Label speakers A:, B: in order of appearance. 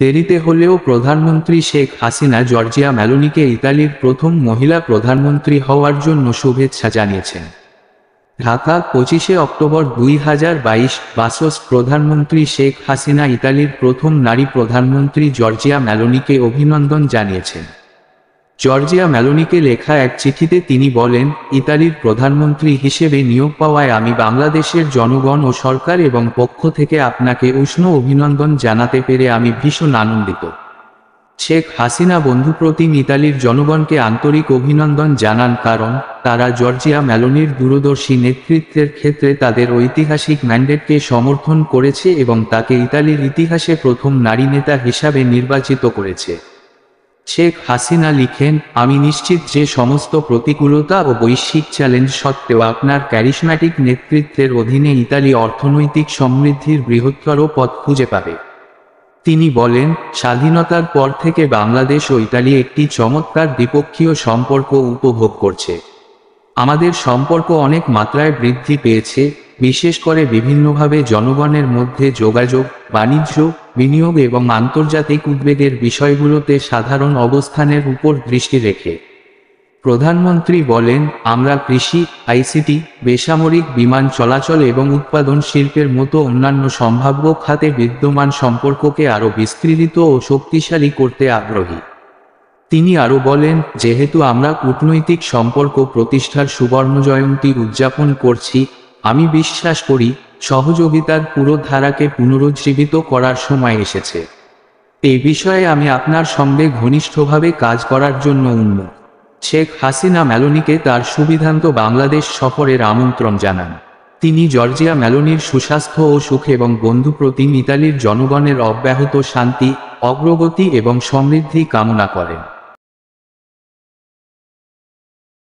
A: দেরিতে হলেও প্রধানমন্ত্রী শেখ হাসিনা জর্জিয়া ম্যালোনিকে ইতালির প্রথম মহিলা প্রধানমন্ত্রী হওয়ার জন্য শুভেচ্ছা জানিয়েছেন ঢাকা পঁচিশে অক্টোবর দুই হাজার বাইশ বাসস প্রধানমন্ত্রী শেখ হাসিনা ইতালির প্রথম নারী প্রধানমন্ত্রী জর্জিয়া ম্যালোনিকে অভিনন্দন জানিয়েছেন জর্জিয়া ম্যালোনিকে লেখা এক চিঠিতে তিনি বলেন ইতালির প্রধানমন্ত্রী হিসেবে নিয়োগ পাওয়ায় আমি বাংলাদেশের জনগণ ও সরকার এবং পক্ষ থেকে আপনাকে উষ্ণ অভিনন্দন জানাতে পেরে আমি ভীষণ আনন্দিত শেখ হাসিনা বন্ধুপ্রতিম ইতালির জনগণকে আন্তরিক অভিনন্দন জানান কারণ তারা জর্জিয়া ম্যালোনির দূরদর্শী নেতৃত্বের ক্ষেত্রে তাদের ঐতিহাসিক ম্যান্ডেটকে সমর্থন করেছে এবং তাকে ইতালির ইতিহাসে প্রথম নারী নেতা হিসাবে নির্বাচিত করেছে শেখ হাসিনা লিখেন আমি নিশ্চিত যে সমস্ত প্রতিকূলতা ও বৈশ্বিক চ্যালেঞ্জ সত্ত্বেও আপনার ক্যারিসম্যাটিক নেতৃত্বের অধীনে ইতালি অর্থনৈতিক সমৃদ্ধির বৃহত্তর পথ খুঁজে পাবে তিনি বলেন স্বাধীনতার পর থেকে বাংলাদেশ ও ইতালি একটি চমৎকার দ্বিপক্ষীয় সম্পর্ক উপভোগ করছে আমাদের সম্পর্ক অনেক মাত্রায় বৃদ্ধি পেয়েছে বিশেষ করে বিভিন্নভাবে জনগণের মধ্যে যোগাযোগ বাণিজ্য বিনিয়োগ এবং আন্তর্জাতিক উদ্বেগের বিষয়গুলোতে সাধারণ অবস্থানের উপর দৃষ্টি রেখে প্রধানমন্ত্রী বলেন আমরা কৃষি আইসিটি বেসামরিক বিমান চলাচল এবং উৎপাদন শিল্পের মতো অন্যান্য সম্ভাব্য খাতে বিদ্যমান সম্পর্ককে আরও বিস্তৃত ও শক্তিশালী করতে আগ্রহী তিনি আরও বলেন যেহেতু আমরা কূটনৈতিক সম্পর্ক প্রতিষ্ঠার সুবর্ণ জয়ন্তী উদযাপন করছি আমি বিশ্বাস করি সহযোগিতার পুরো ধারাকে পুনরুজ্জীবিত করার সময় এসেছে এই বিষয়ে আমি আপনার সঙ্গে ঘনিষ্ঠভাবে কাজ করার জন্য উন্মুখ শেখ হাসিনা ম্যালোনিকে তার সুবিধান্ত বাংলাদেশ সফরের আমন্ত্রণ জানান তিনি জর্জিয়া ম্যালোনির সুস্বাস্থ্য ও সুখ এবং বন্ধুপ্রতিম ইতালির জনগণের অব্যাহত শান্তি অগ্রগতি এবং সমৃদ্ধি কামনা করেন